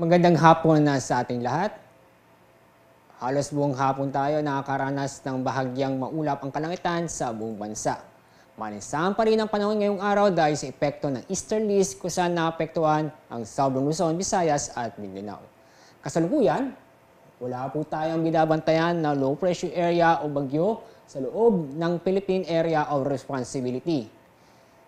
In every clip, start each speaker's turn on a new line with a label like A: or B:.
A: Magandang hapon na sa ating lahat. Halos buong hapon tayo nakakaranas ng bahagyang maulap ang kalangitan sa buong bansa. Manisahan pa rin ang panahon ngayong araw dahil sa epekto ng Easterlies kung saan naapektuhan ang Southern Luzon, Visayas at Mindanao. Kasalukuyan, wala po tayong binabantayan na low pressure area o bagyo sa loob ng Philippine Area of Responsibility.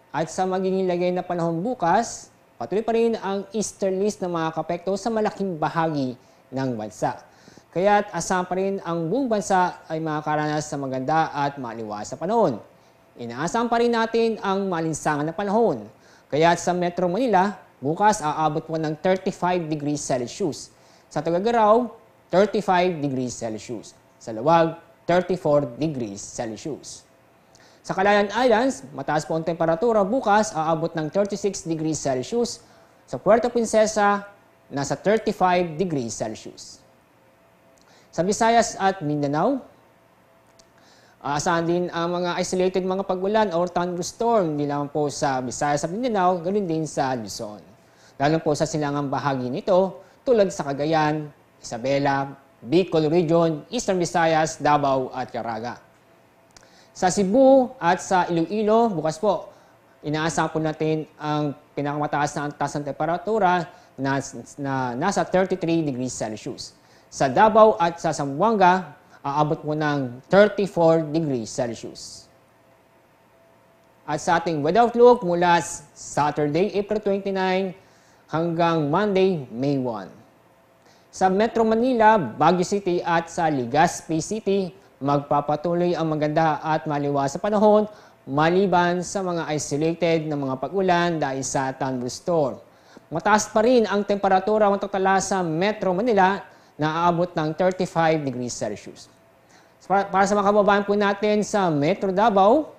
A: At sa magiging lagay na panahon bukas, Patuloy pa rin ang Easter list ng mga kapekto sa malaking bahagi ng bansa. Kaya't asahan pa rin ang buong bansa ay makakaranas sa maganda at maliwas sa panahon. Inaasahan pa rin natin ang malinsangan na panahon. Kaya sa Metro Manila, bukas aabot po ng 35 degrees Celsius. Sa Tagagaraw, 35 degrees Celsius. Sa Luwag, 34 degrees Celsius. Sa Calayan Islands, mataas po ang temperatura bukas, aabot ng 36 degrees Celsius. Sa Puerto Princesa, nasa 35 degrees Celsius. Sa Visayas at Mindanao, asahan din ang mga isolated mga pagulan or thunderstorm hindi lamang po sa Visayas at Mindanao, ganoon din sa Luzon. Lalo po sa silangang bahagi nito tulad sa Cagayan, Isabela, Bicol Region, Eastern Visayas, Davao at Caraga. Sa Cebu at sa Iloilo, bukas po, inaasahan po natin ang pinakamataas na antas ng temperatura na, na nasa 33 degrees Celsius. Sa Davao at sa Zamboanga, aabot po ng 34 degrees Celsius. At sa ating weather outlook mula Saturday, April 29 hanggang Monday, May 1. Sa Metro Manila, Baguio City at sa Legazpi City, magpapatuloy ang maganda at maliwa sa panahon maliban sa mga isolated na mga pag-ulan dahil sa thunderstorm. Mataas pa rin ang temperatura matatala sa Metro Manila na aabot ng 35 degrees Celsius. Para, sa mga kababayan po natin sa Metro Davao,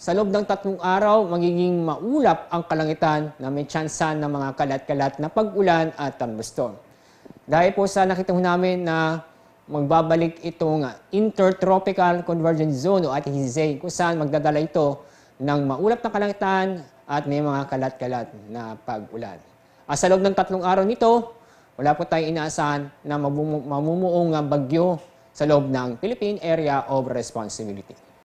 A: sa loob ng tatlong araw, magiging maulap ang kalangitan na may tsansa ng mga kalat-kalat na pag-ulan at thunderstorm. Dahil po sa nakita namin na magbabalik ito nga intertropical convergence zone o at hizay kung saan magdadala ito ng maulap na kalangitan at may mga kalat-kalat na pag-ulan. At ah, sa loob ng tatlong araw nito, wala po tayong inaasahan na mamumuong bagyo sa loob ng Philippine Area of Responsibility.